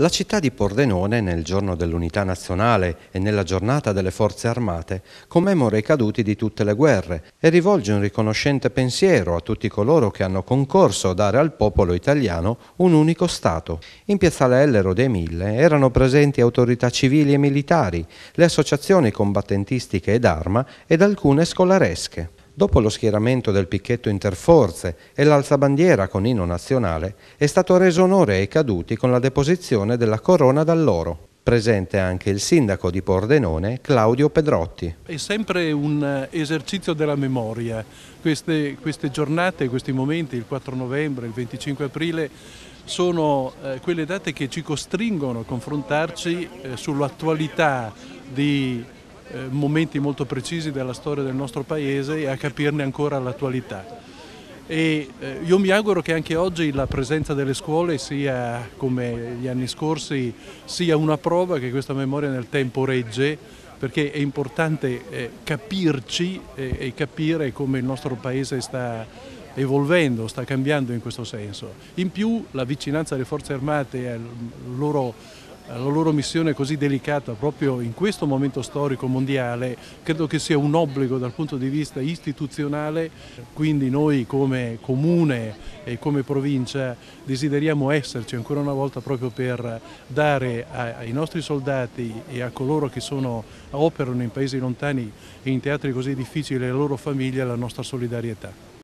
La città di Pordenone, nel giorno dell'unità nazionale e nella giornata delle forze armate, commemora i caduti di tutte le guerre e rivolge un riconoscente pensiero a tutti coloro che hanno concorso a dare al popolo italiano un unico Stato. In piazzale Ellero dei Mille erano presenti autorità civili e militari, le associazioni combattentistiche ed arma ed alcune scolaresche. Dopo lo schieramento del picchetto interforze e l'alzabandiera con inno nazionale, è stato reso onore ai caduti con la deposizione della corona d'alloro. Presente anche il sindaco di Pordenone, Claudio Pedrotti. È sempre un eh, esercizio della memoria. Queste, queste giornate, questi momenti, il 4 novembre, il 25 aprile, sono eh, quelle date che ci costringono a confrontarci eh, sull'attualità di eh, momenti molto precisi della storia del nostro paese e a capirne ancora l'attualità. E, eh, io mi auguro che anche oggi la presenza delle scuole sia, come gli anni scorsi, sia una prova che questa memoria nel tempo regge, perché è importante eh, capirci e, capire come il nostro paese sta evolvendo, sta cambiando in questo senso. In più la vicinanza alle forze armate, al loro la loro missione così delicata proprio in questo momento storico mondiale credo che sia un obbligo dal punto di vista istituzionale, quindi noi come comune e come provincia desideriamo esserci ancora una volta proprio per dare ai nostri soldati e a coloro che sono, operano in paesi lontani e in teatri così difficili e alle loro famiglie la nostra solidarietà.